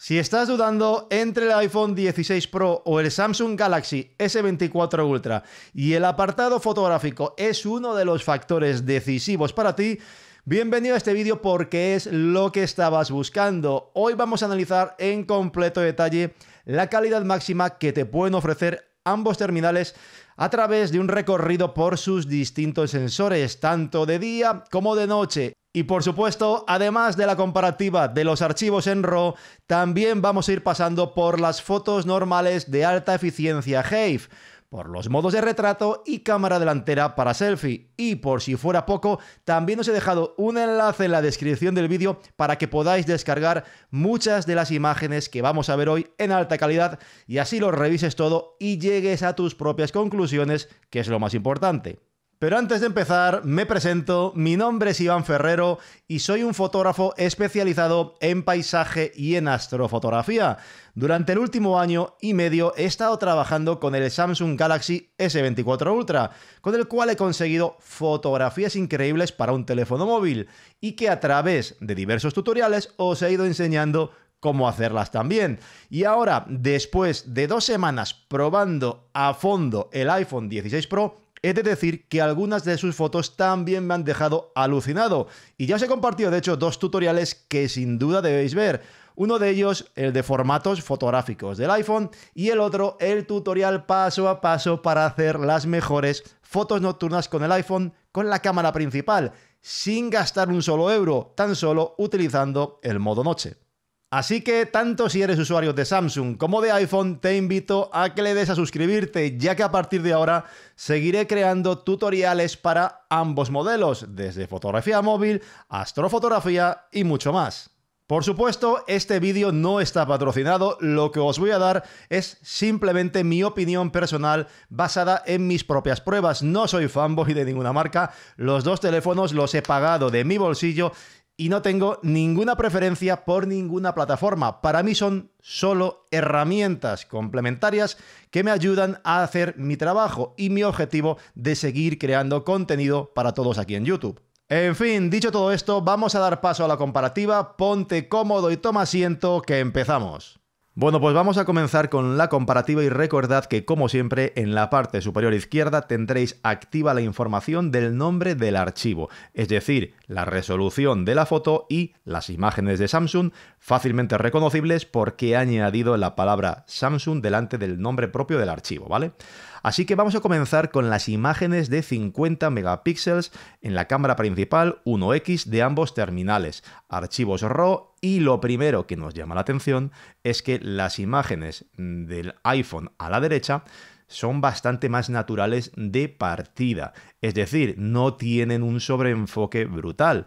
Si estás dudando entre el iPhone 16 Pro o el Samsung Galaxy S24 Ultra y el apartado fotográfico es uno de los factores decisivos para ti, Bienvenido a este vídeo porque es lo que estabas buscando. Hoy vamos a analizar en completo detalle la calidad máxima que te pueden ofrecer ambos terminales a través de un recorrido por sus distintos sensores, tanto de día como de noche. Y por supuesto, además de la comparativa de los archivos en RAW, también vamos a ir pasando por las fotos normales de alta eficiencia HAVE, por los modos de retrato y cámara delantera para selfie. Y por si fuera poco, también os he dejado un enlace en la descripción del vídeo para que podáis descargar muchas de las imágenes que vamos a ver hoy en alta calidad y así lo revises todo y llegues a tus propias conclusiones, que es lo más importante. Pero antes de empezar, me presento, mi nombre es Iván Ferrero y soy un fotógrafo especializado en paisaje y en astrofotografía. Durante el último año y medio he estado trabajando con el Samsung Galaxy S24 Ultra, con el cual he conseguido fotografías increíbles para un teléfono móvil y que a través de diversos tutoriales os he ido enseñando cómo hacerlas también. Y ahora, después de dos semanas probando a fondo el iPhone 16 Pro, He de decir que algunas de sus fotos también me han dejado alucinado y ya os he compartido de hecho dos tutoriales que sin duda debéis ver. Uno de ellos el de formatos fotográficos del iPhone y el otro el tutorial paso a paso para hacer las mejores fotos nocturnas con el iPhone con la cámara principal sin gastar un solo euro, tan solo utilizando el modo noche. Así que tanto si eres usuario de Samsung como de iPhone, te invito a que le des a suscribirte, ya que a partir de ahora seguiré creando tutoriales para ambos modelos, desde fotografía móvil, astrofotografía y mucho más. Por supuesto, este vídeo no está patrocinado, lo que os voy a dar es simplemente mi opinión personal basada en mis propias pruebas. No soy fanboy de ninguna marca, los dos teléfonos los he pagado de mi bolsillo y no tengo ninguna preferencia por ninguna plataforma. Para mí son solo herramientas complementarias que me ayudan a hacer mi trabajo y mi objetivo de seguir creando contenido para todos aquí en YouTube. En fin, dicho todo esto, vamos a dar paso a la comparativa, ponte cómodo y toma asiento que empezamos. Bueno, pues vamos a comenzar con la comparativa y recordad que como siempre en la parte superior izquierda tendréis activa la información del nombre del archivo, es decir, la resolución de la foto y las imágenes de Samsung fácilmente reconocibles porque he añadido la palabra Samsung delante del nombre propio del archivo, ¿vale? Así que vamos a comenzar con las imágenes de 50 megapíxeles en la cámara principal 1X de ambos terminales, archivos RAW y lo primero que nos llama la atención es que las imágenes del iPhone a la derecha son bastante más naturales de partida, es decir, no tienen un sobreenfoque brutal.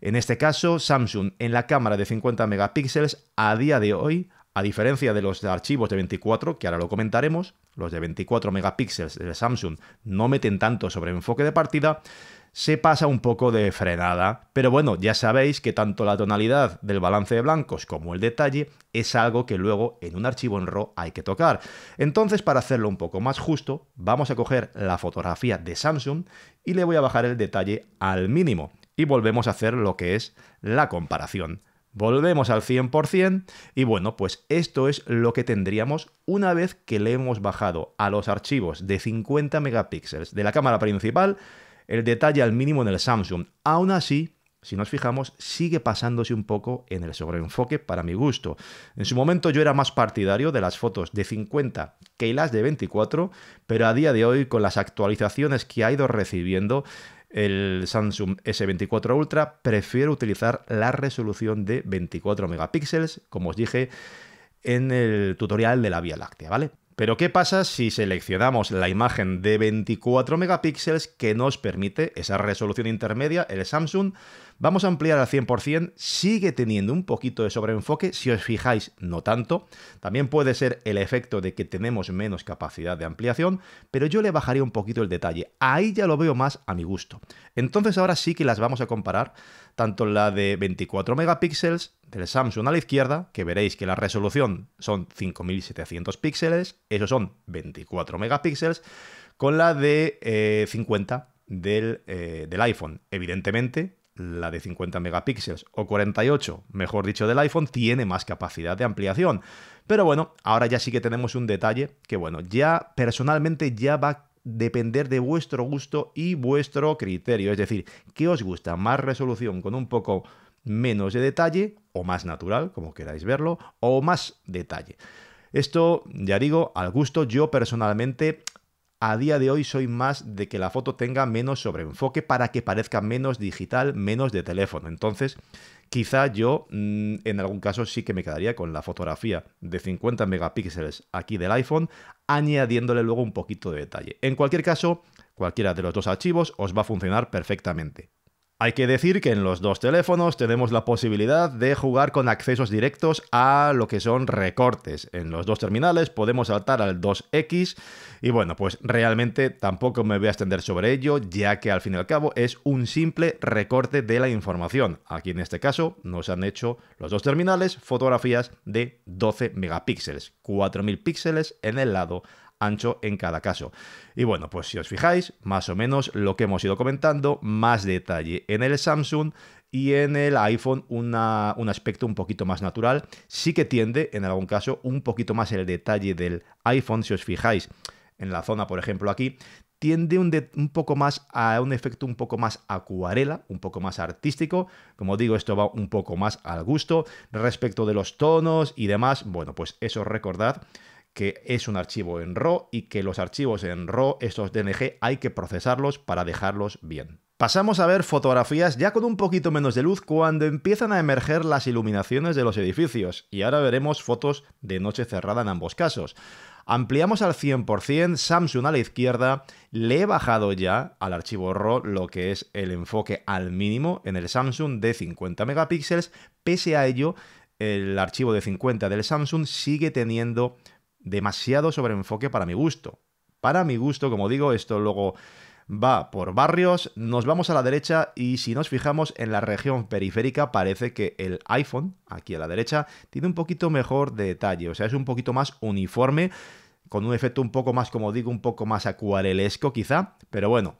En este caso, Samsung en la cámara de 50 megapíxeles a día de hoy a diferencia de los archivos de 24, que ahora lo comentaremos, los de 24 megapíxeles de Samsung no meten tanto sobre enfoque de partida, se pasa un poco de frenada, pero bueno, ya sabéis que tanto la tonalidad del balance de blancos como el detalle es algo que luego en un archivo en RAW hay que tocar. Entonces, para hacerlo un poco más justo, vamos a coger la fotografía de Samsung y le voy a bajar el detalle al mínimo y volvemos a hacer lo que es la comparación Volvemos al 100% y bueno, pues esto es lo que tendríamos una vez que le hemos bajado a los archivos de 50 megapíxeles de la cámara principal el detalle al mínimo en el Samsung. Aún así, si nos fijamos, sigue pasándose un poco en el sobreenfoque para mi gusto. En su momento yo era más partidario de las fotos de 50 que las de 24, pero a día de hoy, con las actualizaciones que ha ido recibiendo, el Samsung S24 Ultra, prefiero utilizar la resolución de 24 megapíxeles, como os dije en el tutorial de la Vía Láctea, ¿vale? Pero ¿qué pasa si seleccionamos la imagen de 24 megapíxeles que nos permite esa resolución intermedia, el Samsung? Vamos a ampliar al 100%, sigue teniendo un poquito de sobreenfoque, si os fijáis, no tanto. También puede ser el efecto de que tenemos menos capacidad de ampliación, pero yo le bajaría un poquito el detalle. Ahí ya lo veo más a mi gusto. Entonces ahora sí que las vamos a comparar, tanto la de 24 megapíxeles del Samsung a la izquierda, que veréis que la resolución son 5700 píxeles, esos son 24 megapíxeles, con la de 50 eh, eh, del iPhone. Evidentemente, la de 50 megapíxeles o 48, mejor dicho, del iPhone, tiene más capacidad de ampliación. Pero bueno, ahora ya sí que tenemos un detalle que, bueno, ya personalmente ya va a depender de vuestro gusto y vuestro criterio. Es decir, ¿qué os gusta? ¿Más resolución con un poco menos de detalle o más natural, como queráis verlo, o más detalle? Esto, ya digo, al gusto, yo personalmente a día de hoy soy más de que la foto tenga menos sobreenfoque para que parezca menos digital, menos de teléfono. Entonces, quizá yo mm, en algún caso sí que me quedaría con la fotografía de 50 megapíxeles aquí del iPhone, añadiéndole luego un poquito de detalle. En cualquier caso, cualquiera de los dos archivos os va a funcionar perfectamente. Hay que decir que en los dos teléfonos tenemos la posibilidad de jugar con accesos directos a lo que son recortes. En los dos terminales podemos saltar al 2X y bueno, pues realmente tampoco me voy a extender sobre ello, ya que al fin y al cabo es un simple recorte de la información. Aquí en este caso nos han hecho los dos terminales fotografías de 12 megapíxeles, 4000 píxeles en el lado ancho en cada caso. Y bueno, pues si os fijáis, más o menos lo que hemos ido comentando, más detalle en el Samsung y en el iPhone un aspecto un poquito más natural. Sí que tiende, en algún caso, un poquito más el detalle del iPhone, si os fijáis. En la zona, por ejemplo, aquí, tiende un, un, poco más a un efecto un poco más acuarela, un poco más artístico. Como digo, esto va un poco más al gusto. Respecto de los tonos y demás, bueno, pues eso recordad que es un archivo en RAW y que los archivos en RAW, estos DNG, hay que procesarlos para dejarlos bien. Pasamos a ver fotografías ya con un poquito menos de luz cuando empiezan a emerger las iluminaciones de los edificios y ahora veremos fotos de noche cerrada en ambos casos. Ampliamos al 100%, Samsung a la izquierda, le he bajado ya al archivo RAW lo que es el enfoque al mínimo en el Samsung de 50 megapíxeles, pese a ello el archivo de 50 del Samsung sigue teniendo demasiado sobre enfoque para mi gusto. Para mi gusto, como digo, esto luego va por barrios, nos vamos a la derecha y si nos fijamos en la región periférica parece que el iPhone, aquí a la derecha, tiene un poquito mejor detalle, o sea, es un poquito más uniforme, con un efecto un poco más, como digo, un poco más acuarelesco quizá, pero bueno.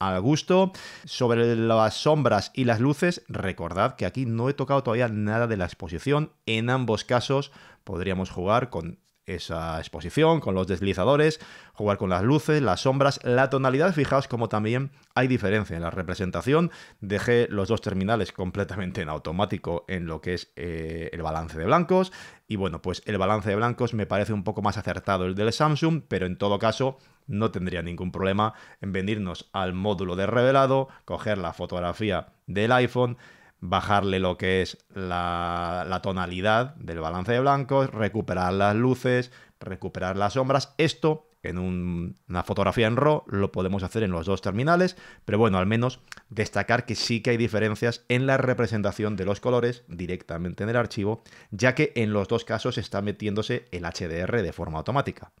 A gusto, sobre las sombras y las luces, recordad que aquí no he tocado todavía nada de la exposición. En ambos casos podríamos jugar con esa exposición, con los deslizadores, jugar con las luces, las sombras, la tonalidad, fijaos como también hay diferencia en la representación, dejé los dos terminales completamente en automático en lo que es eh, el balance de blancos y bueno, pues el balance de blancos me parece un poco más acertado el del Samsung, pero en todo caso no tendría ningún problema en venirnos al módulo de revelado, coger la fotografía del iPhone bajarle lo que es la, tonalidad del balance de blancos, recuperar las luces, recuperar las sombras. Esto en una fotografía en RAW, lo podemos hacer en los dos terminales, pero bueno, al menos destacar que sí que hay diferencias en la representación de los colores directamente en el archivo, ya que en los dos casos está metiéndose el HDR de forma automática.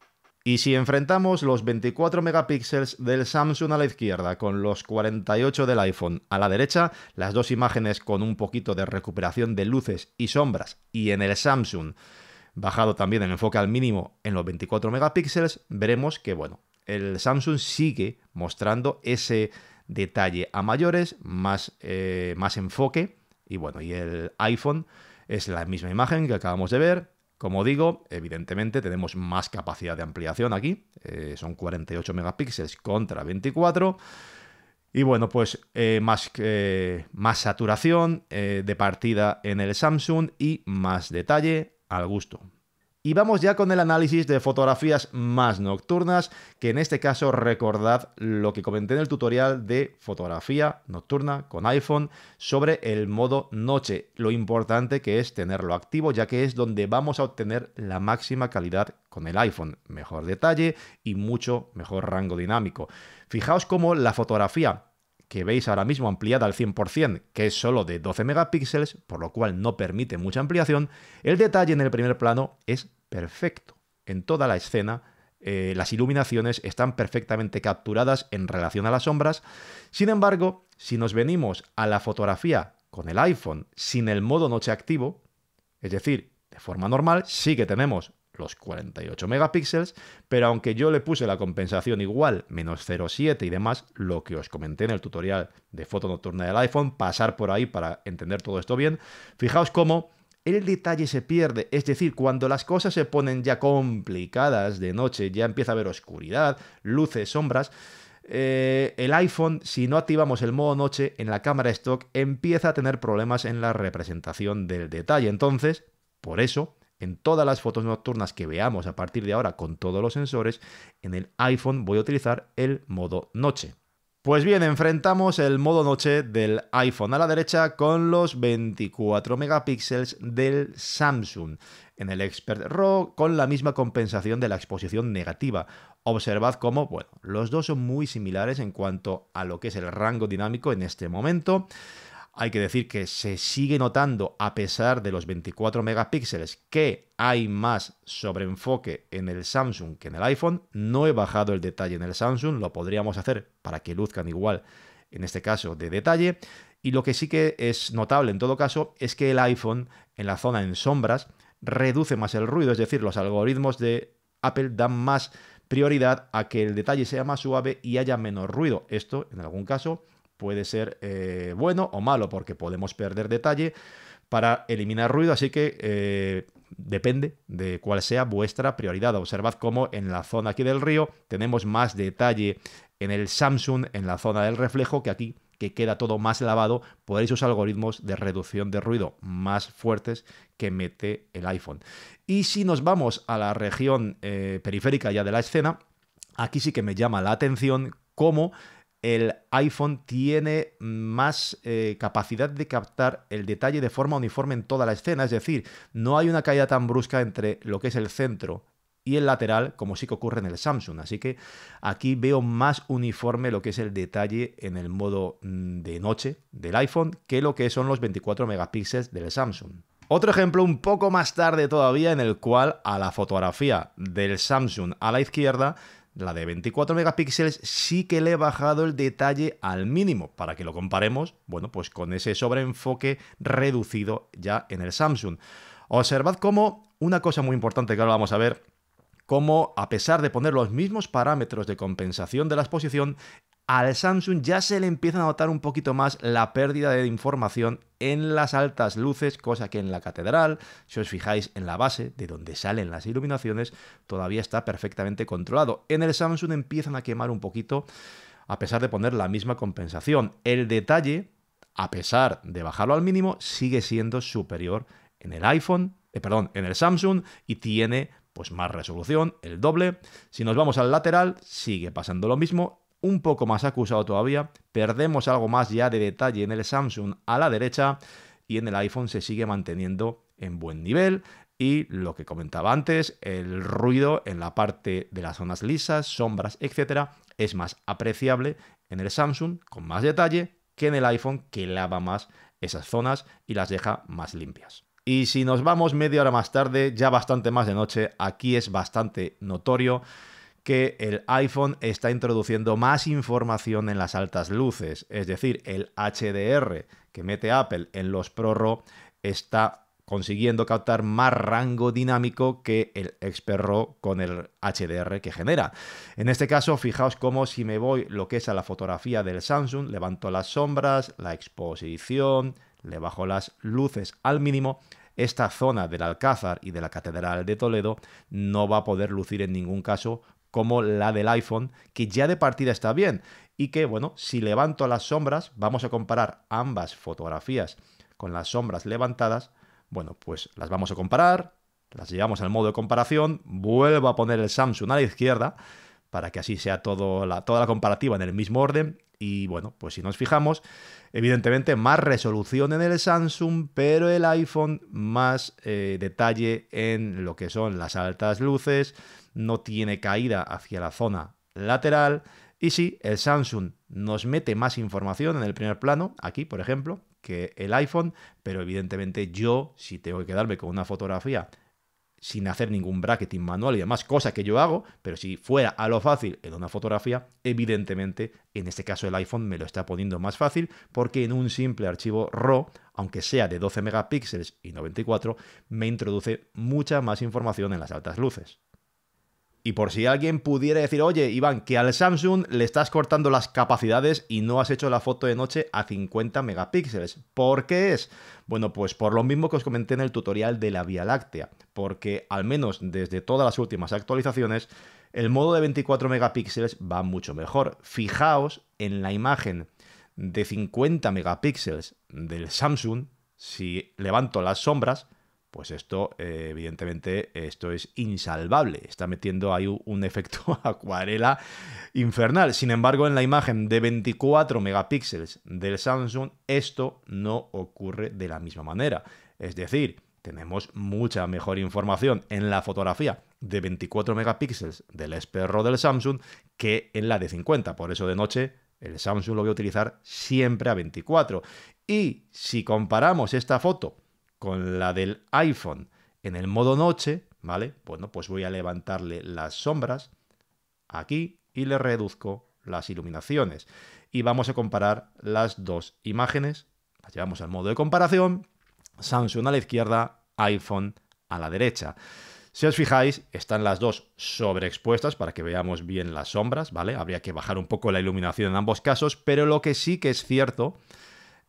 Y si enfrentamos los 24 megapíxeles del Samsung a la izquierda con los 48 del iPhone a la derecha, las dos imágenes con un poquito de recuperación de luces y sombras y en el Samsung bajado también el enfoque al mínimo en los 24 megapíxeles, veremos que bueno, el Samsung sigue mostrando ese detalle a mayores, más, eh, más enfoque y bueno, y el iPhone es la misma imagen que acabamos de ver, como digo, evidentemente tenemos más capacidad de ampliación aquí, eh, son 48 megapíxeles contra 24. Y bueno, pues eh, más, más, saturación eh, de partida en el Samsung y más detalle al gusto. Y vamos ya con el análisis de fotografías más nocturnas, que en este caso recordad lo que comenté en el tutorial de fotografía nocturna con iPhone sobre el modo noche, lo importante que es tenerlo activo, ya que es donde vamos a obtener la máxima calidad con el iPhone, mejor detalle y mucho mejor rango dinámico. Fijaos cómo la fotografía que veis ahora mismo ampliada al 100%, que es solo de 12 megapíxeles, por lo cual no permite mucha ampliación, el detalle en el primer plano es perfecto. En toda la escena eh, las iluminaciones están perfectamente capturadas en relación a las sombras. Sin embargo, si nos venimos a la fotografía con el iPhone sin el modo noche activo, es decir, de forma normal, sí que tenemos los 48 megapíxeles, pero aunque yo le puse la compensación igual, menos 0,7 y demás, lo que os comenté en el tutorial de foto nocturna del iPhone, pasar por ahí para entender todo esto bien, fijaos cómo el detalle se pierde, es decir, cuando las cosas se ponen ya complicadas de noche, ya empieza a haber oscuridad, luces, sombras, eh, el iPhone, si no activamos el modo noche en la cámara stock, empieza a tener problemas en la representación del detalle. Entonces, por eso, en todas las fotos nocturnas que veamos a partir de ahora con todos los sensores, en el iPhone voy a utilizar el modo noche. Pues bien, enfrentamos el modo noche del iPhone a la derecha con los 24 megapíxeles del Samsung en el Expert RAW con la misma compensación de la exposición negativa. Observad cómo, bueno, los dos son muy similares en cuanto a lo que es el rango dinámico en este momento. Hay que decir que se sigue notando, a pesar de los 24 megapíxeles, que hay más sobreenfoque en el Samsung que en el iPhone. No he bajado el detalle en el Samsung, lo podríamos hacer para que luzcan igual, en este caso, de detalle. Y lo que sí que es notable en todo caso es que el iPhone en la zona en sombras reduce más el ruido, es decir, los algoritmos de Apple dan más prioridad a que el detalle sea más suave y haya menos ruido. Esto, en algún caso, puede ser eh, bueno o malo porque podemos perder detalle para eliminar ruido, así que eh, depende de cuál sea vuestra prioridad. Observad cómo en la zona aquí del río tenemos más detalle en el Samsung, en la zona del reflejo, que aquí que queda todo más lavado, Podéis usar algoritmos de reducción de ruido más fuertes que mete el iPhone. Y si nos vamos a la región eh, periférica ya de la escena, aquí sí que me llama la atención cómo el iPhone tiene más eh, capacidad de captar el detalle de forma uniforme en toda la escena, es decir, no hay una caída tan brusca entre lo que es el centro y el lateral como sí que ocurre en el Samsung, así que aquí veo más uniforme lo que es el detalle en el modo mm, de noche del iPhone que lo que son los 24 megapíxeles del Samsung. Otro ejemplo un poco más tarde todavía en el cual a la fotografía del Samsung a la izquierda la de 24 megapíxeles, sí que le he bajado el detalle al mínimo para que lo comparemos, bueno, pues con ese sobreenfoque reducido ya en el Samsung. Observad cómo una cosa muy importante que ahora vamos a ver cómo a pesar de poner los mismos parámetros de compensación de la exposición, al Samsung ya se le empieza a notar un poquito más la pérdida de información en las altas luces, cosa que en la catedral, si os fijáis en la base de donde salen las iluminaciones, todavía está perfectamente controlado. En el Samsung empiezan a quemar un poquito a pesar de poner la misma compensación. El detalle, a pesar de bajarlo al mínimo, sigue siendo superior en el iPhone, eh, perdón, en el Samsung y tiene pues más resolución, el doble. Si nos vamos al lateral, sigue pasando lo mismo un poco más acusado todavía, perdemos algo más ya de detalle en el Samsung a la derecha y en el iPhone se sigue manteniendo en buen nivel. Y lo que comentaba antes, el ruido en la parte de las zonas lisas, sombras, etcétera, es más apreciable en el Samsung con más detalle que en el iPhone que lava más esas zonas y las deja más limpias. Y si nos vamos media hora más tarde, ya bastante más de noche, aquí es bastante notorio que el iPhone está introduciendo más información en las altas luces, es decir, el HDR que mete Apple en los ProRo está consiguiendo captar más rango dinámico que el Xperro con el HDR que genera. En este caso, fijaos cómo si me voy lo que es a la fotografía del Samsung, levanto las sombras, la exposición, le bajo las luces al mínimo, esta zona del Alcázar y de la Catedral de Toledo no va a poder lucir en ningún caso como la del iPhone, que ya de partida está bien y que, bueno, si levanto las sombras, vamos a comparar ambas fotografías con las sombras levantadas, bueno, pues las vamos a comparar, las llevamos al modo de comparación, vuelvo a poner el Samsung a la izquierda para que así sea todo la, toda la comparativa en el mismo orden. Y bueno, pues si nos fijamos, evidentemente más resolución en el Samsung, pero el iPhone más eh, detalle en lo que son las altas luces, no tiene caída hacia la zona lateral. Y sí, el Samsung nos mete más información en el primer plano, aquí por ejemplo, que el iPhone, pero evidentemente yo, si tengo que quedarme con una fotografía sin hacer ningún bracketing manual y demás, cosa que yo hago, pero si fuera a lo fácil en una fotografía, evidentemente en este caso el iPhone me lo está poniendo más fácil porque en un simple archivo RAW, aunque sea de 12 megapíxeles y 94, me introduce mucha más información en las altas luces. Y por si alguien pudiera decir, oye, Iván, que al Samsung le estás cortando las capacidades y no has hecho la foto de noche a 50 megapíxeles. ¿Por qué es? Bueno, pues por lo mismo que os comenté en el tutorial de la Vía Láctea, porque al menos desde todas las últimas actualizaciones, el modo de 24 megapíxeles va mucho mejor. Fijaos en la imagen de 50 megapíxeles del Samsung, si levanto las sombras, pues esto, eh, evidentemente, esto es insalvable. Está metiendo ahí un efecto acuarela infernal. Sin embargo, en la imagen de 24 megapíxeles del Samsung, esto no ocurre de la misma manera. Es decir, tenemos mucha mejor información en la fotografía de 24 megapíxeles del Esperro del Samsung que en la de 50. Por eso de noche el Samsung lo voy a utilizar siempre a 24. Y si comparamos esta foto con la del iPhone en el modo noche, ¿vale? Bueno, pues voy a levantarle las sombras aquí y le reduzco las iluminaciones. Y vamos a comparar las dos imágenes. Las llevamos al modo de comparación. Samsung a la izquierda, iPhone a la derecha. Si os fijáis, están las dos sobreexpuestas para que veamos bien las sombras, ¿vale? Habría que bajar un poco la iluminación en ambos casos, pero lo que sí que es cierto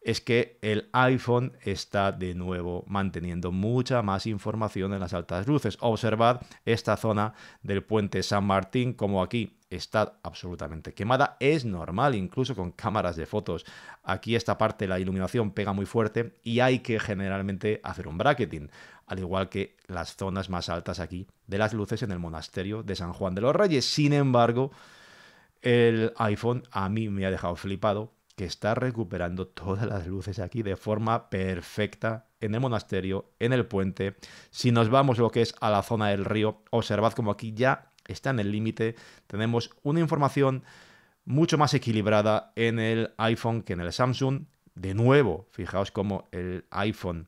es que el iPhone está de nuevo manteniendo mucha más información en las altas luces. Observad esta zona del puente San Martín como aquí está absolutamente quemada. Es normal, incluso con cámaras de fotos. Aquí esta parte, la iluminación pega muy fuerte y hay que generalmente hacer un bracketing, al igual que las zonas más altas aquí de las luces en el monasterio de San Juan de los Reyes. Sin embargo, el iPhone a mí me ha dejado flipado que está recuperando todas las luces aquí de forma perfecta en el monasterio, en el puente. Si nos vamos lo que es a la zona del río, observad como aquí ya está en el límite. Tenemos una información mucho más equilibrada en el iPhone que en el Samsung. De nuevo, fijaos cómo el iPhone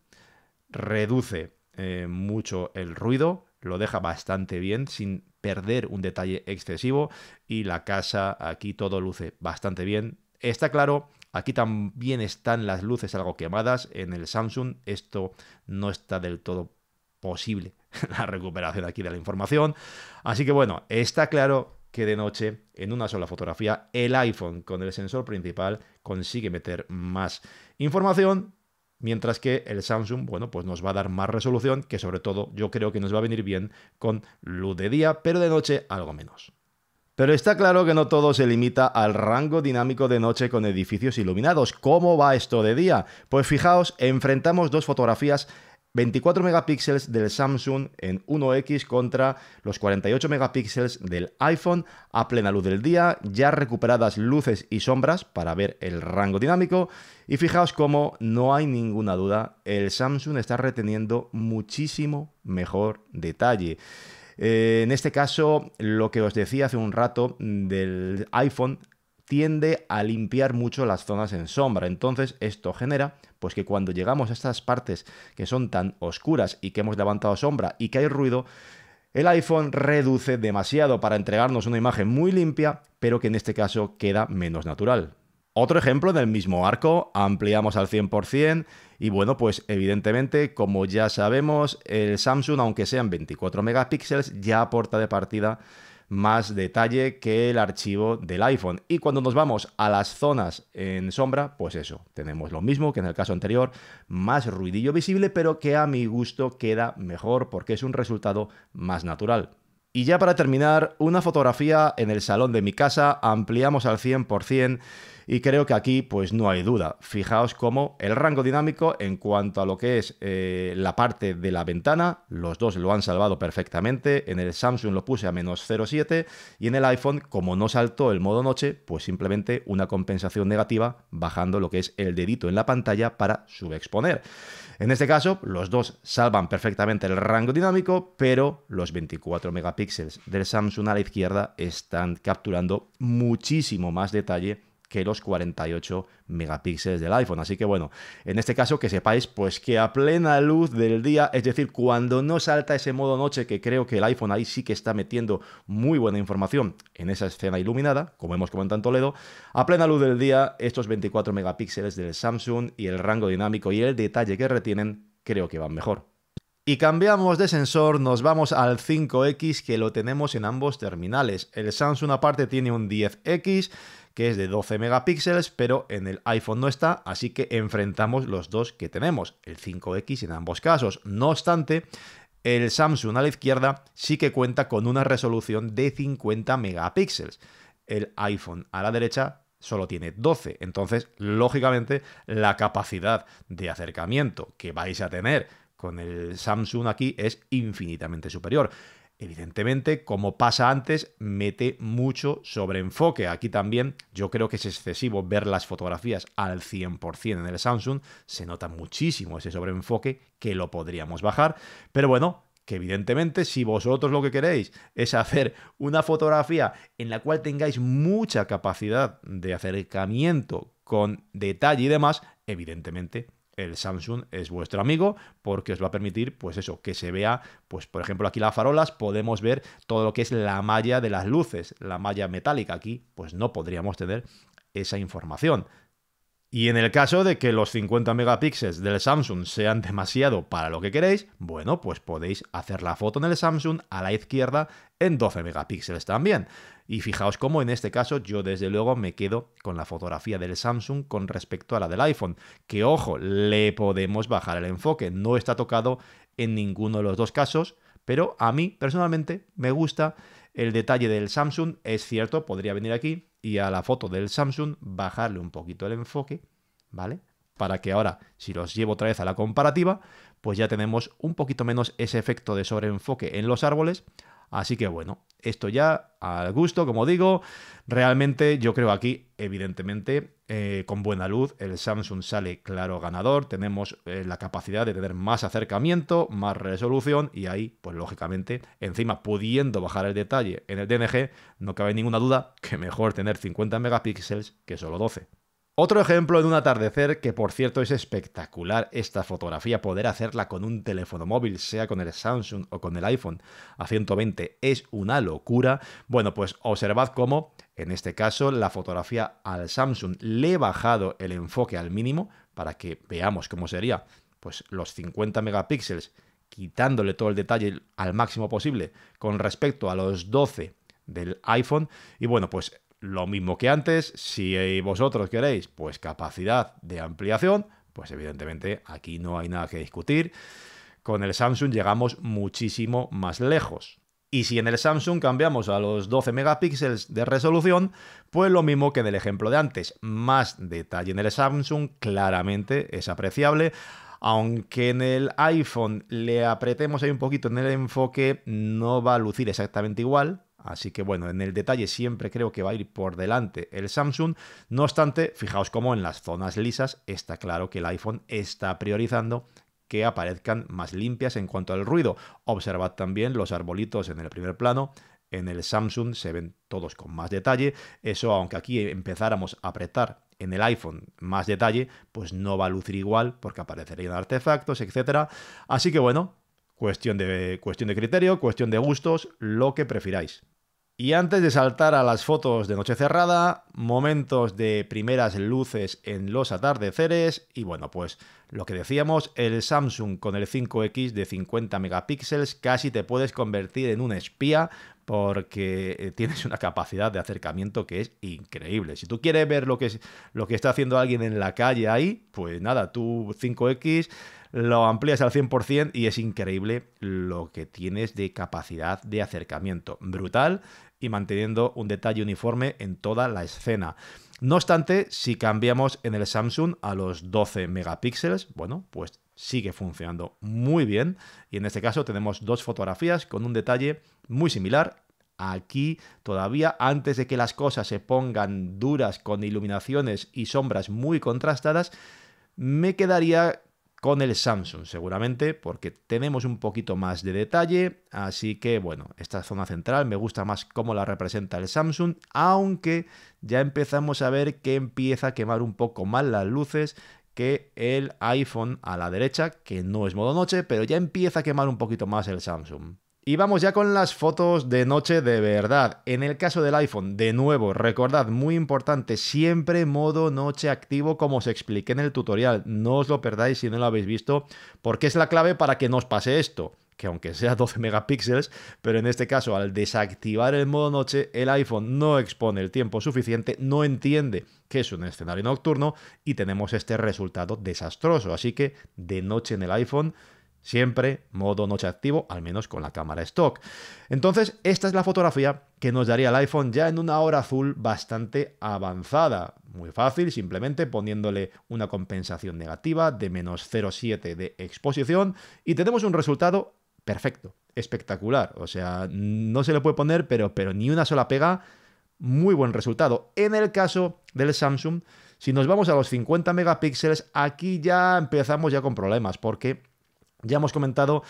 reduce eh, mucho el ruido, lo deja bastante bien, sin perder un detalle excesivo y la casa aquí todo luce bastante bien, Está claro, aquí también están las luces algo quemadas. En el Samsung esto no está del todo posible, la recuperación aquí de la información. Así que bueno, está claro que de noche, en una sola fotografía, el iPhone con el sensor principal consigue meter más información, mientras que el Samsung, bueno, pues nos va a dar más resolución, que sobre todo yo creo que nos va a venir bien con luz de día, pero de noche algo menos. Pero está claro que no todo se limita al rango dinámico de noche con edificios iluminados. ¿Cómo va esto de día? Pues fijaos, enfrentamos dos fotografías 24 megapíxeles del Samsung en 1X contra los 48 megapíxeles del iPhone a plena luz del día, ya recuperadas luces y sombras para ver el rango dinámico. Y fijaos cómo no hay ninguna duda, el Samsung está reteniendo muchísimo mejor detalle. Eh, en este caso, lo que os decía hace un rato del iPhone tiende a limpiar mucho las zonas en sombra. Entonces, esto genera pues que cuando llegamos a estas partes que son tan oscuras y que hemos levantado sombra y que hay ruido, el iPhone reduce demasiado para entregarnos una imagen muy limpia, pero que en este caso queda menos natural. Otro ejemplo del mismo arco, ampliamos al 100% y bueno, pues evidentemente, como ya sabemos, el Samsung, aunque sean 24 megapíxeles, ya aporta de partida más detalle que el archivo del iPhone. Y cuando nos vamos a las zonas en sombra, pues eso, tenemos lo mismo que en el caso anterior, más ruidillo visible, pero que a mi gusto queda mejor porque es un resultado más natural. Y ya para terminar, una fotografía en el salón de mi casa, ampliamos al 100% y creo que aquí pues no hay duda. Fijaos cómo el rango dinámico en cuanto a lo que es eh, la parte de la ventana, los dos lo han salvado perfectamente. En el Samsung lo puse a menos 0,7 y en el iPhone, como no saltó el modo noche, pues simplemente una compensación negativa bajando lo que es el dedito en la pantalla para subexponer. En este caso, los dos salvan perfectamente el rango dinámico, pero los 24 megapíxeles del Samsung a la izquierda están capturando muchísimo más detalle que los 48 megapíxeles del iPhone. Así que bueno, en este caso que sepáis pues que a plena luz del día, es decir, cuando no salta ese modo noche, que creo que el iPhone ahí sí que está metiendo muy buena información en esa escena iluminada, como hemos comentado en Toledo, a plena luz del día, estos 24 megapíxeles del Samsung y el rango dinámico y el detalle que retienen, creo que van mejor. Y cambiamos de sensor, nos vamos al 5X que lo tenemos en ambos terminales. El Samsung aparte tiene un 10X que es de 12 megapíxeles, pero en el iPhone no está, así que enfrentamos los dos que tenemos, el 5X en ambos casos. No obstante, el Samsung a la izquierda sí que cuenta con una resolución de 50 megapíxeles. El iPhone a la derecha solo tiene 12. Entonces, lógicamente, la capacidad de acercamiento que vais a tener con el Samsung aquí es infinitamente superior. Evidentemente, como pasa antes, mete mucho sobreenfoque. Aquí también yo creo que es excesivo ver las fotografías al 100% en el Samsung. Se nota muchísimo ese sobreenfoque que lo podríamos bajar. Pero bueno, que evidentemente si vosotros lo que queréis es hacer una fotografía en la cual tengáis mucha capacidad de acercamiento con detalle y demás, evidentemente el Samsung es vuestro amigo porque os va a permitir, pues eso, que se vea, pues por ejemplo aquí las farolas, podemos ver todo lo que es la malla de las luces, la malla metálica. Aquí, pues no podríamos tener esa información. Y en el caso de que los 50 megapíxeles del Samsung sean demasiado para lo que queréis, bueno, pues podéis hacer la foto en el Samsung a la izquierda en 12 megapíxeles también. Y fijaos cómo en este caso yo desde luego me quedo con la fotografía del Samsung con respecto a la del iPhone, que ojo, le podemos bajar el enfoque, no está tocado en ninguno de los dos casos, pero a mí personalmente me gusta el detalle del Samsung, es cierto, podría venir aquí y a la foto del Samsung bajarle un poquito el enfoque, ¿vale? Para que ahora, si los llevo otra vez a la comparativa, pues ya tenemos un poquito menos ese efecto de sobreenfoque en los árboles, Así que bueno, esto ya al gusto, como digo. Realmente yo creo aquí, evidentemente, eh, con buena luz, el Samsung sale claro ganador. Tenemos eh, la capacidad de tener más acercamiento, más resolución y ahí, pues lógicamente, encima pudiendo bajar el detalle en el DNG, no cabe ninguna duda que mejor tener 50 megapíxeles que solo 12. Otro ejemplo en un atardecer que por cierto es espectacular esta fotografía, poder hacerla con un teléfono móvil, sea con el Samsung o con el iPhone a 120, es una locura. Bueno, pues observad cómo en este caso la fotografía al Samsung le he bajado el enfoque al mínimo para que veamos cómo sería pues los 50 megapíxeles quitándole todo el detalle al máximo posible con respecto a los 12 del iPhone. Y bueno, pues lo mismo que antes. Si eh, vosotros queréis, pues capacidad de ampliación, pues evidentemente aquí no hay nada que discutir. Con el Samsung llegamos muchísimo más lejos. Y si en el Samsung cambiamos a los 12 megapíxeles de resolución, pues lo mismo que en el ejemplo de antes. Más detalle en el Samsung claramente es apreciable. Aunque en el iPhone le apretemos ahí un poquito en el enfoque, no va a lucir exactamente igual, Así que bueno, en el detalle siempre creo que va a ir por delante el Samsung. No obstante, fijaos cómo en las zonas lisas está claro que el iPhone está priorizando que aparezcan más limpias en cuanto al ruido. Observad también los arbolitos en el primer plano, en el Samsung se ven todos con más detalle. Eso, aunque aquí empezáramos a apretar en el iPhone más detalle, pues no va a lucir igual porque aparecerían artefactos, etc. Así que bueno, cuestión de, cuestión de criterio, cuestión de gustos, lo que prefiráis. Y antes de saltar a las fotos de noche cerrada, momentos de primeras luces en los atardeceres y bueno, pues lo que decíamos, el Samsung con el 5X de 50 megapíxeles casi te puedes convertir en un espía porque eh, tienes una capacidad de acercamiento que es increíble. Si tú quieres ver lo que, lo que está haciendo alguien en la calle ahí, pues nada, tú 5X lo amplías al 100% y es increíble lo que tienes de capacidad de acercamiento. Brutal y manteniendo un detalle uniforme en toda la escena. No obstante, si cambiamos en el Samsung a los 12 megapíxeles, bueno, pues sigue funcionando muy bien y en este caso tenemos dos fotografías con un detalle muy similar. Aquí todavía antes de que las cosas se pongan duras con iluminaciones y sombras muy contrastadas, me quedaría con el Samsung seguramente porque tenemos un poquito más de detalle, así que bueno, esta zona central me gusta más cómo la representa el Samsung, aunque ya empezamos a ver que empieza a quemar un poco más las luces que el iPhone a la derecha, que no es modo noche, pero ya empieza a quemar un poquito más el Samsung. Y vamos ya con las fotos de noche de verdad. En el caso del iPhone, de nuevo, recordad, muy importante, siempre modo noche activo como os expliqué en el tutorial. No os lo perdáis si no lo habéis visto, porque es la clave para que no os pase esto. Que aunque sea 12 megapíxeles, pero en este caso al desactivar el modo noche, el iPhone no expone el tiempo suficiente, no entiende que es un escenario nocturno y tenemos este resultado desastroso. Así que de noche en el iPhone Siempre modo noche activo, al menos con la cámara stock. Entonces, esta es la fotografía que nos daría el iPhone ya en una hora azul bastante avanzada. Muy fácil, simplemente poniéndole una compensación negativa de menos 0,7 de exposición y tenemos un resultado perfecto, espectacular. O sea, no se le puede poner, pero, pero ni una sola pega. Muy buen resultado. En el caso del Samsung, si nos vamos a los 50 megapíxeles, aquí ya empezamos ya con problemas, porque ya hemos comentado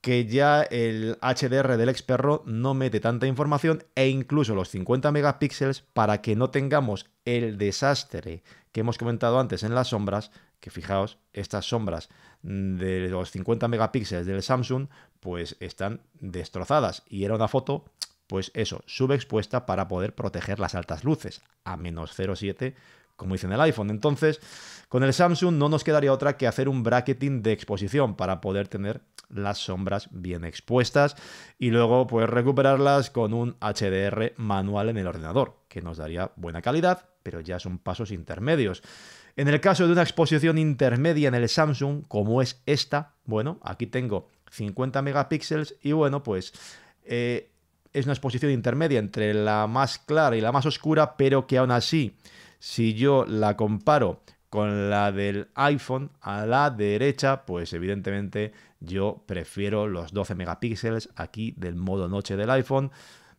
que ya el HDR del ex perro no mete tanta información e incluso los 50 megapíxeles para que no tengamos el desastre que hemos comentado antes en las sombras, que fijaos, estas sombras de los 50 megapíxeles del Samsung pues están destrozadas y era una foto pues eso, subexpuesta para poder proteger las altas luces a menos 0,7 como dicen el iPhone. Entonces, con el Samsung no nos quedaría otra que hacer un bracketing de exposición para poder tener las sombras bien expuestas y luego pues recuperarlas con un HDR manual en el ordenador, que nos daría buena calidad, pero ya son pasos intermedios. En el caso de una exposición intermedia en el Samsung, como es esta, bueno, aquí tengo 50 megapíxeles y bueno, pues eh, es una exposición intermedia entre la más clara y la más oscura, pero que aún así si yo la comparo con la del iPhone a la derecha, pues evidentemente yo prefiero los 12 megapíxeles aquí del modo noche del iPhone.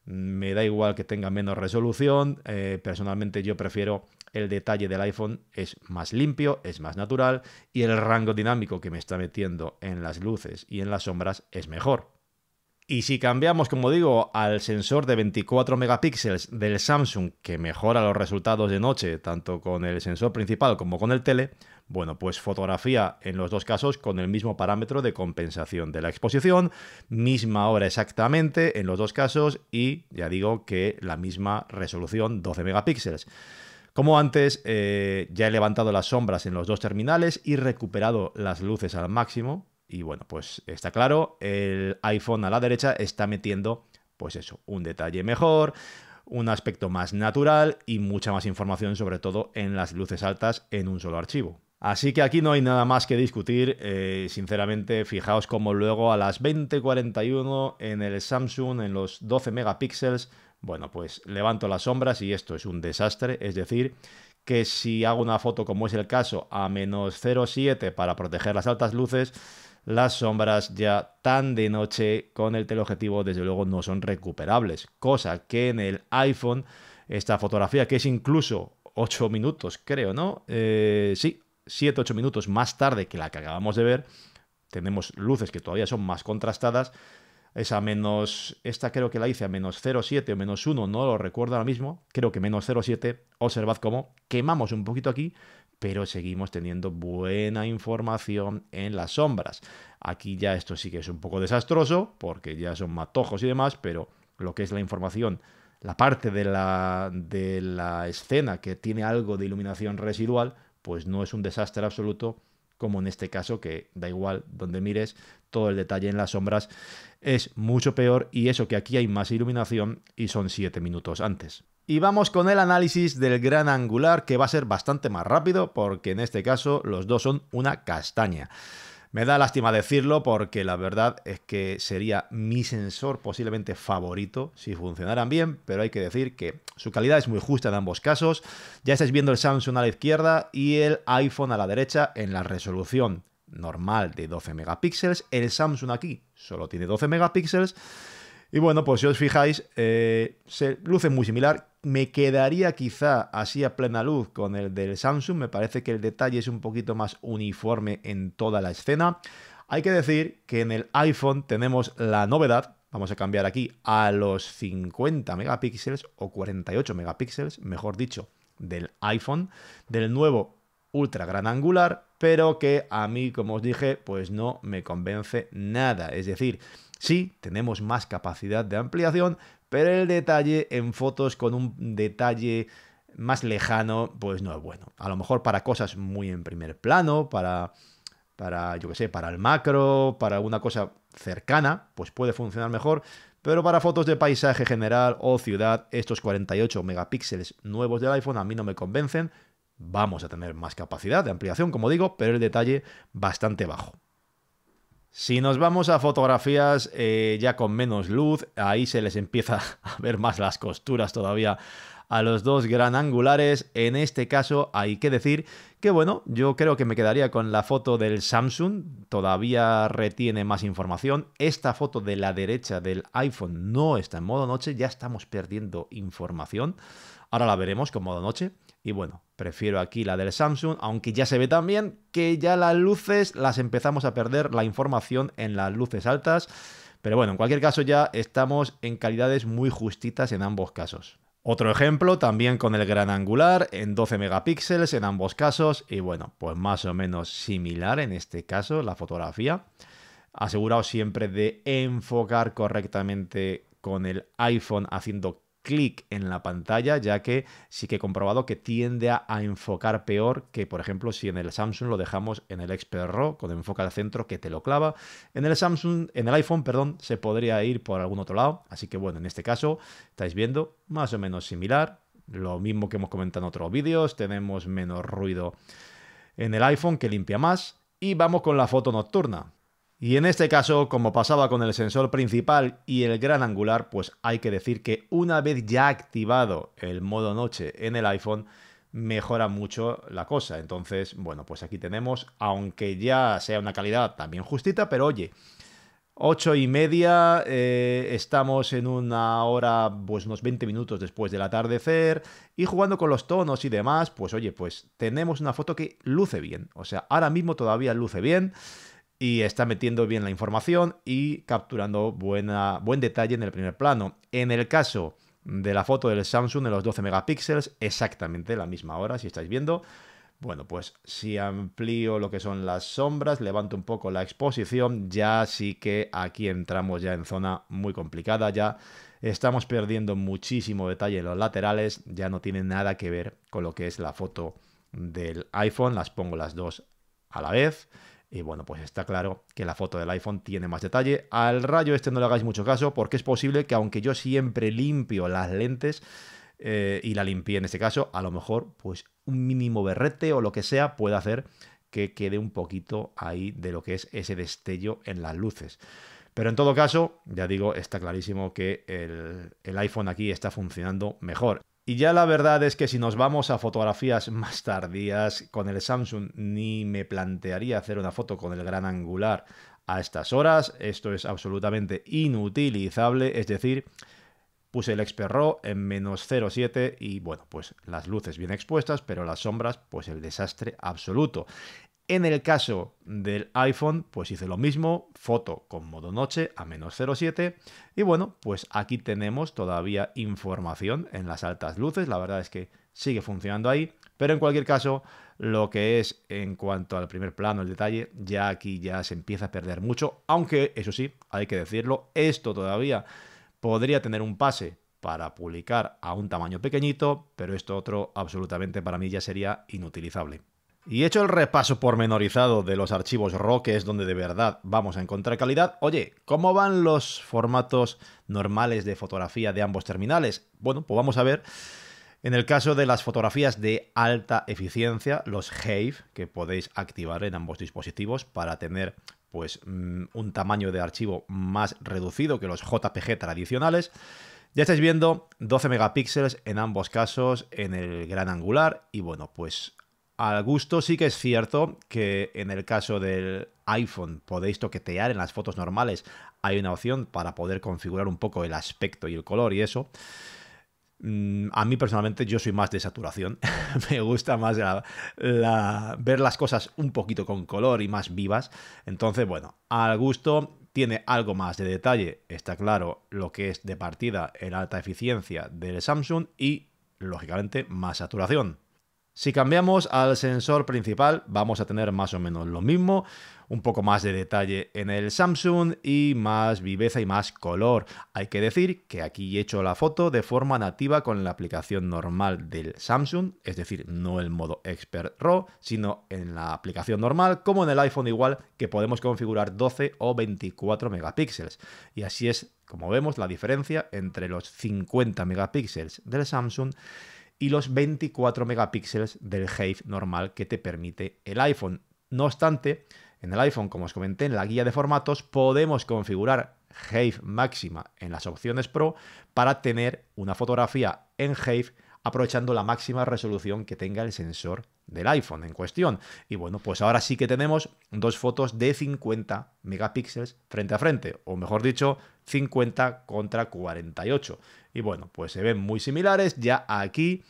Me da igual que tenga menos resolución. Eh, personalmente yo prefiero el detalle del iPhone es más limpio, es más natural y el rango dinámico que me está metiendo en las luces y en las sombras es mejor. Y si cambiamos, como digo, al sensor de 24 megapíxeles del Samsung, que mejora los resultados de noche, tanto con el sensor principal como con el tele, bueno, pues fotografía en los dos casos con el mismo parámetro de compensación de la exposición, misma hora exactamente en los dos casos y ya digo que la misma resolución 12 megapíxeles. Como antes, eh, ya he levantado las sombras en los dos terminales y recuperado las luces al máximo, y bueno, pues está claro, el iPhone a la derecha está metiendo, pues eso, un detalle mejor, un aspecto más natural y mucha más información, sobre todo en las luces altas, en un solo archivo. Así que aquí no hay nada más que discutir. Eh, sinceramente, fijaos cómo luego a las 20:41 en el Samsung, en los 12 megapíxeles, bueno, pues levanto las sombras y esto es un desastre. Es decir, que si hago una foto como es el caso a menos 0,7 para proteger las altas luces, las sombras ya tan de noche con el teleobjetivo desde luego no son recuperables, cosa que en el iPhone esta fotografía que es incluso 8 minutos creo, ¿no? Eh, sí, 7-8 minutos más tarde que la que acabamos de ver, tenemos luces que todavía son más contrastadas, es menos, esta creo que la hice a menos 0,7 o menos 1, no lo recuerdo ahora mismo, creo que menos 0,7, observad cómo quemamos un poquito aquí, pero seguimos teniendo buena información en las sombras. Aquí ya esto sí que es un poco desastroso, porque ya son matojos y demás, pero lo que es la información, la parte de la, de la escena que tiene algo de iluminación residual, pues no es un desastre absoluto, como en este caso, que da igual donde mires, todo el detalle en las sombras es mucho peor y eso que aquí hay más iluminación y son 7 minutos antes. Y vamos con el análisis del gran angular que va a ser bastante más rápido porque en este caso los dos son una castaña. Me da lástima decirlo porque la verdad es que sería mi sensor posiblemente favorito si funcionaran bien, pero hay que decir que su calidad es muy justa en ambos casos. Ya estáis viendo el Samsung a la izquierda y el iPhone a la derecha en la resolución normal de 12 megapíxeles. El Samsung aquí solo tiene 12 megapíxeles. Y bueno, pues si os fijáis, eh, se luce muy similar. Me quedaría quizá así a plena luz con el del Samsung. Me parece que el detalle es un poquito más uniforme en toda la escena. Hay que decir que en el iPhone tenemos la novedad, vamos a cambiar aquí a los 50 megapíxeles o 48 megapíxeles, mejor dicho, del iPhone, del nuevo ultra gran angular, pero que a mí, como os dije, pues no me convence nada. Es decir, sí, tenemos más capacidad de ampliación, pero el detalle en fotos con un detalle más lejano, pues no es bueno. A lo mejor para cosas muy en primer plano, para, para yo que sé, para el macro, para una cosa cercana, pues puede funcionar mejor. Pero para fotos de paisaje general o ciudad, estos 48 megapíxeles nuevos del iPhone a mí no me convencen, Vamos a tener más capacidad de ampliación, como digo, pero el detalle bastante bajo. Si nos vamos a fotografías eh, ya con menos luz, ahí se les empieza a ver más las costuras todavía a los dos gran angulares. En este caso hay que decir que bueno, yo creo que me quedaría con la foto del Samsung, todavía retiene más información. Esta foto de la derecha del iPhone no está en modo noche, ya estamos perdiendo información. Ahora la veremos con modo noche. Y bueno, prefiero aquí la del Samsung, aunque ya se ve también que ya las luces las empezamos a perder, la información en las luces altas. Pero bueno, en cualquier caso ya estamos en calidades muy justitas en ambos casos. Otro ejemplo, también con el gran angular, en 12 megapíxeles en ambos casos, y bueno, pues más o menos similar en este caso la fotografía. Aseguraos siempre de enfocar correctamente con el iPhone haciendo clic en la pantalla, ya que sí que he comprobado que tiende a, enfocar peor que, por ejemplo, si en el Samsung lo dejamos en el expert con enfoca al centro que te lo clava. En el Samsung, en el iPhone, perdón, se podría ir por algún otro lado. Así que bueno, en este caso estáis viendo más o menos similar. Lo mismo que hemos comentado en otros vídeos, tenemos menos ruido en el iPhone que limpia más. Y vamos con la foto nocturna. Y en este caso, como pasaba con el sensor principal y el gran angular, pues hay que decir que una vez ya activado el modo noche en el iPhone, mejora mucho la cosa. Entonces, bueno, pues aquí tenemos, aunque ya sea una calidad también justita, pero oye, 8 y media, eh, estamos en una hora, pues unos 20 minutos después del atardecer, y jugando con los tonos y demás, pues oye, pues tenemos una foto que luce bien. O sea, ahora mismo todavía luce bien y está metiendo bien la información y capturando buena, buen detalle en el primer plano. En el caso de la foto del Samsung de los 12 megapíxeles, exactamente la misma hora, si estáis viendo. Bueno, pues si amplío lo que son las sombras, levanto un poco la exposición, ya sí que aquí entramos ya en zona muy complicada, ya estamos perdiendo muchísimo detalle en los laterales, ya no tiene nada que ver con lo que es la foto del iPhone, las pongo las dos a la vez. Y bueno, pues está claro que la foto del iPhone tiene más detalle. Al rayo este no le hagáis mucho caso porque es posible que aunque yo siempre limpio las lentes, eh, y la limpié en este caso, a lo mejor pues un mínimo berrete o lo que sea puede hacer que quede un poquito ahí de lo que es ese destello en las luces. Pero en todo caso, ya digo, está clarísimo que el, el iPhone aquí está funcionando mejor. Y ya la verdad es que si nos vamos a fotografías más tardías, con el Samsung ni me plantearía hacer una foto con el gran angular a estas horas. Esto es absolutamente inutilizable, es decir, puse el Experro en menos 0,7 y bueno, pues las luces bien expuestas, pero las sombras, pues el desastre absoluto. En el caso del iPhone, pues hice lo mismo, foto con modo noche a menos 0,7. Y bueno, pues aquí tenemos todavía información en las altas luces, la verdad es que sigue funcionando ahí, pero en cualquier caso, lo que es en cuanto al primer plano, el detalle, ya aquí ya se empieza a perder mucho, aunque eso sí, hay que decirlo, esto todavía podría tener un pase para publicar a un tamaño pequeñito, pero esto otro absolutamente para mí ya sería inutilizable. Y hecho el repaso pormenorizado de los archivos RAW, que es donde de verdad vamos a encontrar calidad, oye, ¿cómo van los formatos normales de fotografía de ambos terminales? Bueno, pues vamos a ver. En el caso de las fotografías de alta eficiencia, los HAVE, que podéis activar en ambos dispositivos para tener pues, mm, un tamaño de archivo más reducido que los JPG tradicionales, ya estáis viendo 12 megapíxeles en ambos casos en el gran angular y bueno, pues al gusto sí que es cierto que en el caso del iPhone podéis toquetear en las fotos normales. Hay una opción para poder configurar un poco el aspecto y el color y eso. Mm, a mí personalmente yo soy más de saturación, me gusta más ver las cosas un poquito con color y más vivas. Entonces, bueno, al gusto tiene algo más de detalle, está claro lo que es de partida en alta eficiencia del Samsung y, lógicamente, más saturación. Si cambiamos al sensor principal, vamos a tener más o menos lo mismo, un poco más de detalle en el Samsung y más viveza y más color. Hay que decir que aquí he hecho la foto de forma nativa con la aplicación normal del Samsung, es decir, no el modo Expert RAW, sino en la aplicación normal, como en el iPhone igual, que podemos configurar 12 o 24 megapíxeles. Y así es como vemos la diferencia entre los 50 megapíxeles del Samsung y los 24 megapíxeles del Have normal que te permite el iPhone. No obstante, en el iPhone, como os comenté en la guía de formatos, podemos configurar Have máxima en las opciones Pro para tener una fotografía en Have aprovechando la máxima resolución que tenga el sensor del iPhone en cuestión. Y bueno, pues ahora sí que tenemos dos fotos de 50 megapíxeles frente a frente, o mejor dicho, 50 contra 48. Y bueno, pues se ven muy similares, ya aquí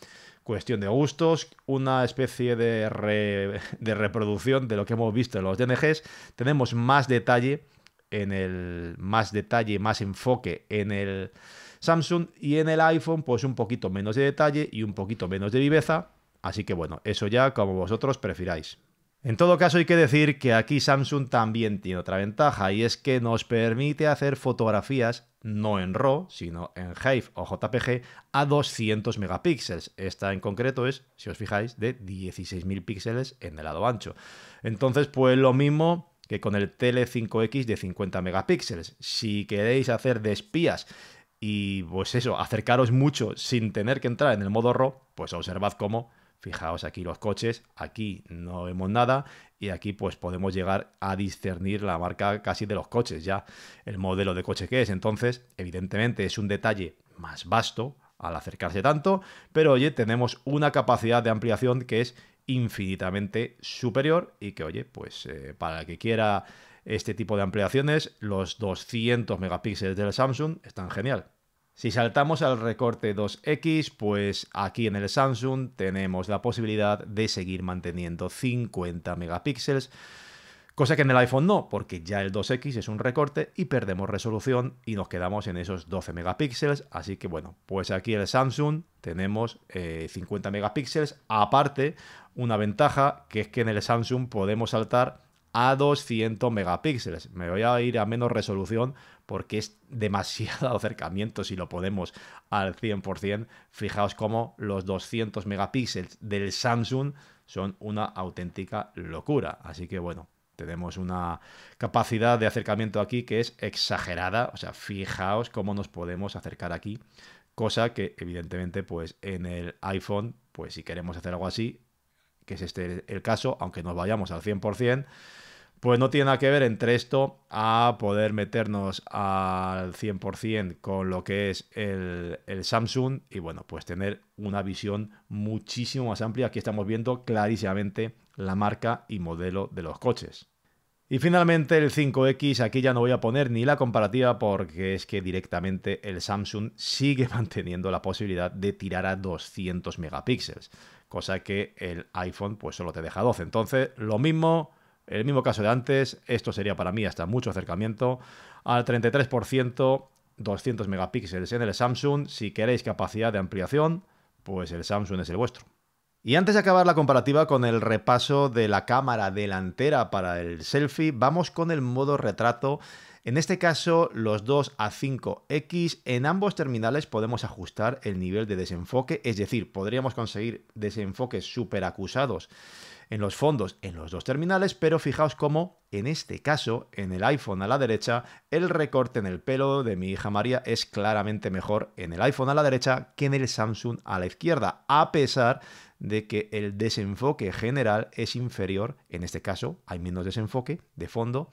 cuestión de gustos, una especie de, reproducción de lo que hemos visto en los DNGs. Tenemos más detalle en el más detalle, más enfoque en el Samsung y en el iPhone, pues un poquito menos de detalle y un poquito menos de viveza. Así que bueno, eso ya como vosotros prefiráis. En todo caso hay que decir que aquí Samsung también tiene otra ventaja y es que nos permite hacer fotografías no en RAW, sino en HEIF o JPG a 200 megapíxeles. Esta en concreto es, si os fijáis, de 16.000 píxeles en el lado ancho. Entonces, pues lo mismo que con el Tele 5X de 50 megapíxeles. Si queréis hacer de espías y pues eso, acercaros mucho sin tener que entrar en el modo RAW, pues observad cómo Fijaos aquí los coches, aquí no vemos nada y aquí pues podemos llegar a discernir la marca casi de los coches ya, el modelo de coche que es. Entonces, evidentemente es un detalle más vasto al acercarse tanto, pero oye, tenemos una capacidad de ampliación que es infinitamente superior y que oye, pues eh, para el que quiera este tipo de ampliaciones, los 200 megapíxeles del Samsung están genial. Si saltamos al recorte 2X, pues aquí en el Samsung tenemos la posibilidad de seguir manteniendo 50 megapíxeles, cosa que en el iPhone no, porque ya el 2X es un recorte y perdemos resolución y nos quedamos en esos 12 megapíxeles. Así que bueno, pues aquí en el Samsung tenemos 50 eh, megapíxeles, aparte una ventaja que es que en el Samsung podemos saltar a 200 megapíxeles. Me voy a ir a menos resolución porque es demasiado acercamiento si lo podemos al 100%. Fijaos cómo los 200 megapíxeles del Samsung son una auténtica locura. Así que bueno, tenemos una capacidad de acercamiento aquí que es exagerada. O sea, fijaos cómo nos podemos acercar aquí. Cosa que evidentemente pues en el iPhone, pues si queremos hacer algo así, que es este el caso, aunque nos vayamos al 100%, pues no tiene nada que ver entre esto a poder meternos al 100% con lo que es el, Samsung y bueno, pues tener una visión muchísimo más amplia. Aquí estamos viendo clarísimamente la marca y modelo de los coches. Y finalmente el 5X, aquí ya no voy a poner ni la comparativa porque es que directamente el Samsung sigue manteniendo la posibilidad de tirar a 200 megapíxeles, cosa que el iPhone pues solo te deja 12. Entonces, lo mismo, el mismo caso de antes, esto sería para mí hasta mucho acercamiento. Al 33%, 200 megapíxeles en el Samsung. Si queréis capacidad de ampliación, pues el Samsung es el vuestro. Y antes de acabar la comparativa con el repaso de la cámara delantera para el selfie, vamos con el modo retrato. En este caso, los 2 a 5X, en ambos terminales podemos ajustar el nivel de desenfoque, es decir, podríamos conseguir desenfoques super acusados en los fondos en los dos terminales, pero fijaos cómo en este caso, en el iPhone a la derecha, el recorte en el pelo de mi hija María es claramente mejor en el iPhone a la derecha que en el Samsung a la izquierda, a pesar de que el desenfoque general es inferior, en este caso hay menos desenfoque de fondo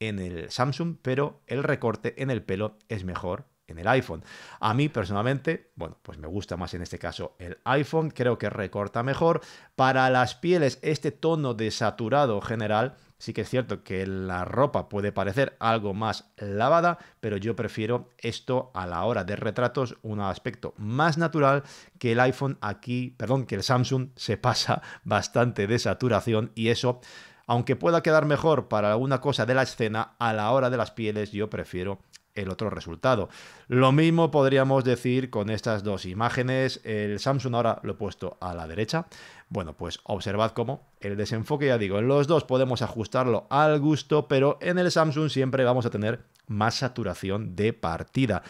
en el Samsung, pero el recorte en el pelo es mejor en el iPhone. A mí personalmente, bueno, pues me gusta más en este caso el iPhone, creo que recorta mejor. Para las pieles, este tono saturado general, sí que es cierto que la ropa puede parecer algo más lavada, pero yo prefiero esto a la hora de retratos, un aspecto más natural que el iPhone aquí, perdón, que el Samsung se pasa bastante de saturación y eso aunque pueda quedar mejor para alguna cosa de la escena, a la hora de las pieles yo prefiero el otro resultado. Lo mismo podríamos decir con estas dos imágenes. El Samsung ahora lo he puesto a la derecha. Bueno, pues observad cómo el desenfoque, ya digo, en los dos podemos ajustarlo al gusto, pero en el Samsung siempre vamos a tener más saturación de partida.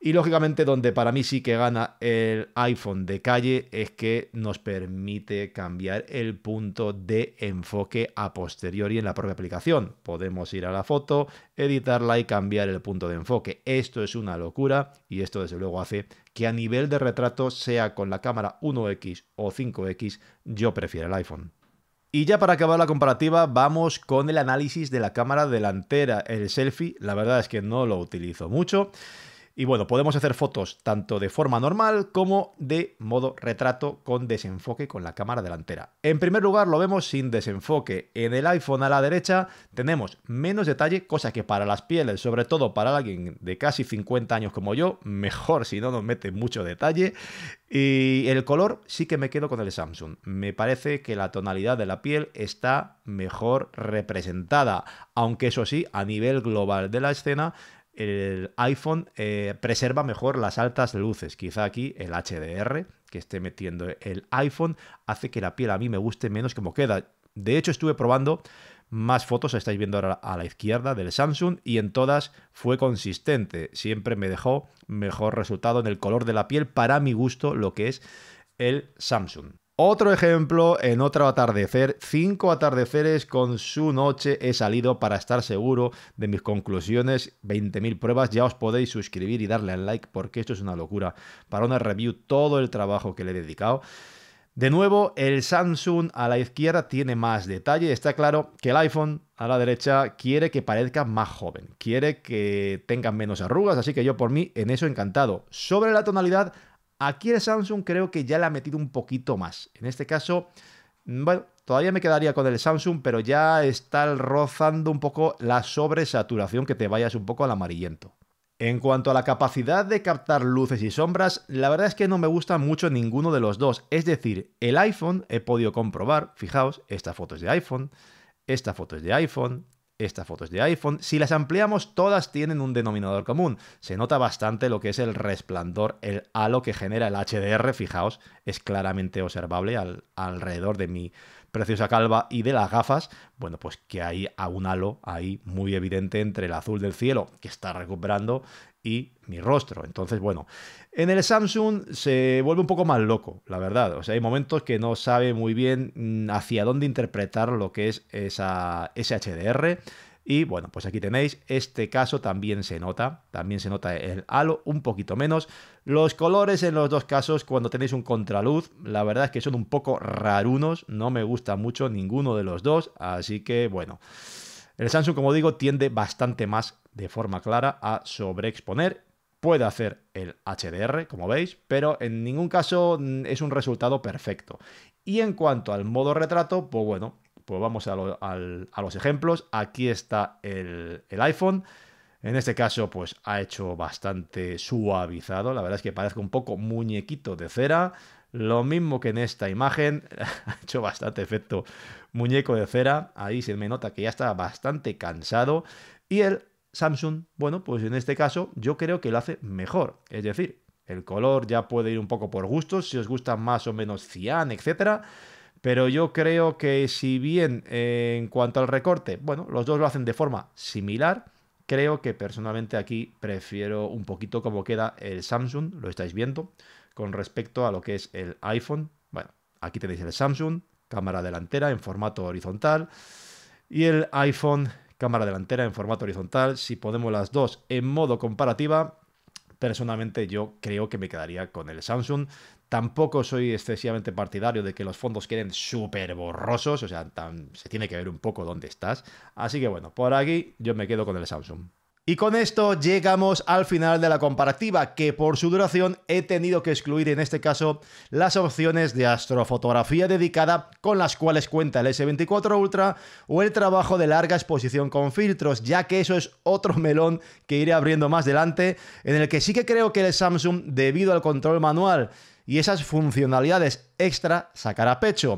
Y lógicamente donde para mí sí que gana el iPhone de calle es que nos permite cambiar el punto de enfoque a posteriori en la propia aplicación. Podemos ir a la foto, editarla y cambiar el punto de enfoque. Esto es una locura y esto desde luego hace que a nivel de retrato, sea con la cámara 1X o 5X, yo prefiero el iPhone. Y ya para acabar la comparativa, vamos con el análisis de la cámara delantera. El selfie, la verdad es que no lo utilizo mucho. Y bueno, podemos hacer fotos tanto de forma normal como de modo retrato con desenfoque con la cámara delantera. En primer lugar lo vemos sin desenfoque. En el iPhone a la derecha tenemos menos detalle, cosa que para las pieles, sobre todo para alguien de casi 50 años como yo, mejor si no nos mete mucho detalle. Y el color sí que me quedo con el Samsung. Me parece que la tonalidad de la piel está mejor representada, aunque eso sí, a nivel global de la escena, el iPhone eh, preserva mejor las altas luces. Quizá aquí el HDR que esté metiendo el iPhone hace que la piel a mí me guste menos como queda. De hecho, estuve probando más fotos, estáis viendo ahora a la izquierda del Samsung, y en todas fue consistente. Siempre me dejó mejor resultado en el color de la piel para mi gusto lo que es el Samsung. Otro ejemplo, en otro atardecer, cinco atardeceres con su noche he salido para estar seguro de mis conclusiones, 20.000 pruebas, ya os podéis suscribir y darle al like porque esto es una locura. Para una review todo el trabajo que le he dedicado. De nuevo, el Samsung a la izquierda tiene más detalle. Está claro que el iPhone a la derecha quiere que parezca más joven, quiere que tenga menos arrugas, así que yo por mí en eso encantado. Sobre la tonalidad, Aquí el Samsung creo que ya le ha metido un poquito más. En este caso, mm, bueno, todavía me quedaría con el Samsung, pero ya está rozando un poco la sobresaturación, que te vayas un poco al amarillento. En cuanto a la capacidad de captar luces y sombras, la verdad es que no me gusta mucho ninguno de los dos. Es decir, el iPhone he podido comprobar, fijaos, esta foto es de iPhone, esta foto es de iPhone, estas fotos de iPhone, si las ampliamos, todas tienen un denominador común. Se nota bastante lo que es el resplandor, el halo que genera el HDR, fijaos, es claramente observable alrededor de mi preciosa calva y de las gafas. Bueno, pues que hay un halo ahí muy evidente entre el azul del cielo, que está recuperando, y mi rostro. Entonces, bueno, en el Samsung se vuelve un poco más loco, la verdad. O sea, hay momentos que no sabe muy bien mm, hacia dónde interpretar lo que es esa, ese HDR. Y bueno, pues aquí tenéis, este caso también se nota, también se nota el halo un poquito menos. Los colores en los dos casos, cuando tenéis un contraluz, la verdad es que son un poco rarunos, no me gusta mucho ninguno de los dos, así que bueno. El Samsung, como digo, tiende bastante más de forma clara a sobreexponer Puede hacer el HDR, como veis, pero en ningún caso mm, es un resultado perfecto. Y en cuanto al modo retrato, pues bueno, pues vamos a, los ejemplos. Aquí está el, el iPhone. En este caso, pues ha hecho bastante suavizado. La verdad es que parece un poco muñequito de cera. Lo mismo que en esta imagen, ha hecho bastante efecto muñeco de cera. Ahí se me nota que ya está bastante cansado. Y el Samsung, bueno, pues en este caso yo creo que lo hace mejor. Es decir, el color ya puede ir un poco por gustos, si os gusta más o menos cian, etcétera. Pero yo creo que si bien eh, en cuanto al recorte, bueno, los dos lo hacen de forma similar, creo que personalmente aquí prefiero un poquito como queda el Samsung, lo estáis viendo, con respecto a lo que es el iPhone. Bueno, aquí tenéis el Samsung, cámara delantera en formato horizontal, y el iPhone cámara delantera en formato horizontal, si podemos las dos en modo comparativa, personalmente yo creo que me quedaría con el Samsung. Tampoco soy excesivamente partidario de que los fondos queden súper borrosos, o sea, se tiene que ver un poco dónde estás. Así que bueno, por aquí yo me quedo con el Samsung. Y con esto llegamos al final de la comparativa, que por su duración he tenido que excluir en este caso las opciones de astrofotografía dedicada con las cuales cuenta el S24 Ultra o el trabajo de larga exposición con filtros, ya que eso es otro melón que iré abriendo más adelante, en el que sí que creo que el Samsung, debido al control manual y esas funcionalidades extra, sacará pecho.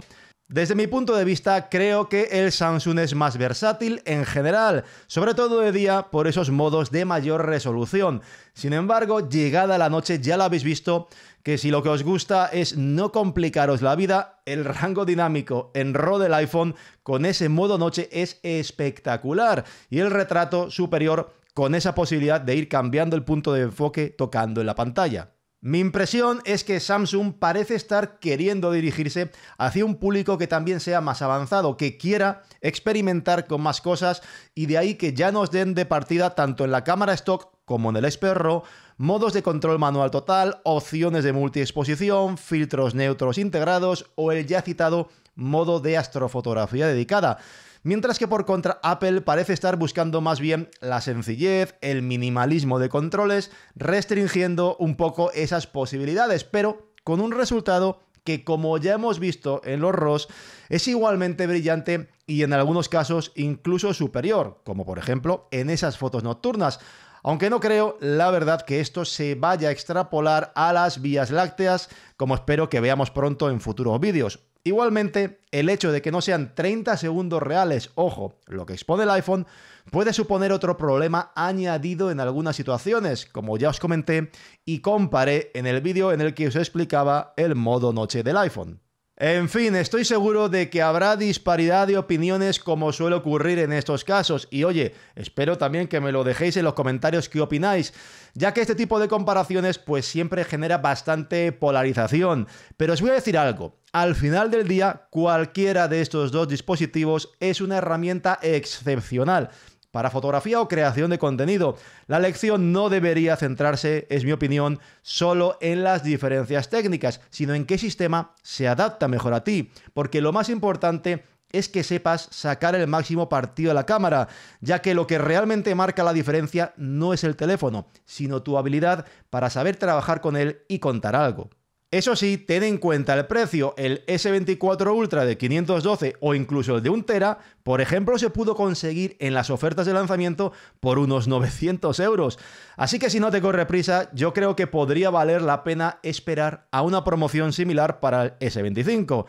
Desde mi punto de vista, creo que el Samsung es más versátil en general, sobre todo de día por esos modos de mayor resolución. Sin embargo, llegada la noche ya lo habéis visto que si lo que os gusta es no complicaros la vida, el rango dinámico en ro del iPhone con ese modo noche es espectacular y el retrato superior con esa posibilidad de ir cambiando el punto de enfoque tocando en la pantalla. Mi impresión es que Samsung parece estar queriendo dirigirse hacia un público que también sea más avanzado, que quiera experimentar con más cosas y de ahí que ya nos den de partida tanto en la cámara stock como en el esperro, modos de control manual total, opciones de multiexposición, filtros neutros integrados o el ya citado modo de astrofotografía dedicada mientras que por contra Apple parece estar buscando más bien la sencillez, el minimalismo de controles, restringiendo un poco esas posibilidades, pero con un resultado que como ya hemos visto en los ROS, es igualmente brillante y en algunos casos incluso superior, como por ejemplo en esas fotos nocturnas. Aunque no creo, la verdad, que esto se vaya a extrapolar a las vías lácteas, como espero que veamos pronto en futuros vídeos. Igualmente, el hecho de que no sean 30 segundos reales, ojo, lo que expone el iPhone, puede suponer otro problema añadido en algunas situaciones, como ya os comenté y comparé en el vídeo en el que os explicaba el modo noche del iPhone. En fin, estoy seguro de que habrá disparidad de opiniones como suele ocurrir en estos casos. Y oye, espero también que me lo dejéis en los comentarios qué opináis, ya que este tipo de comparaciones pues siempre genera bastante polarización. Pero os voy a decir algo, al final del día cualquiera de estos dos dispositivos es una herramienta excepcional para fotografía o creación de contenido. La lección no debería centrarse, es mi opinión, solo en las diferencias técnicas, sino en qué sistema se adapta mejor a ti, porque lo más importante es que sepas sacar el máximo partido a la cámara, ya que lo que realmente marca la diferencia no es el teléfono, sino tu habilidad para saber trabajar con él y contar algo. Eso sí, ten en cuenta el precio, el S24 Ultra de 512 o incluso el de 1 Tera, por ejemplo, se pudo conseguir en las ofertas de lanzamiento por unos 900 euros. Así que si no te corre prisa, yo creo que podría valer la pena esperar a una promoción similar para el S25.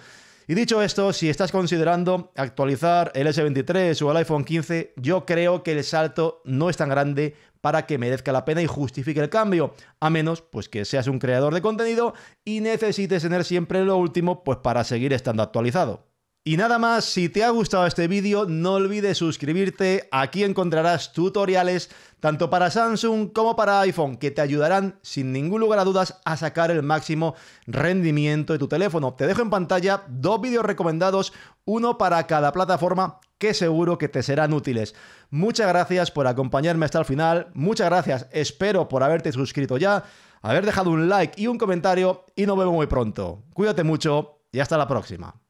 Y dicho esto, si estás considerando actualizar el S23 o el iPhone 15, yo creo que el salto no es tan grande para que merezca la pena y justifique el cambio, a menos pues que seas un creador de contenido y necesites tener siempre lo último pues para seguir estando actualizado. Y nada más, si te ha gustado este vídeo no olvides suscribirte, aquí encontrarás tutoriales tanto para Samsung como para iPhone, que te ayudarán sin ningún lugar a dudas a sacar el máximo rendimiento de tu teléfono. Te dejo en pantalla dos vídeos recomendados, uno para cada plataforma que seguro que te serán útiles. Muchas gracias por acompañarme hasta el final, muchas gracias, espero por haberte suscrito ya, haber dejado un like y un comentario y nos vemos muy pronto. Cuídate mucho y hasta la próxima.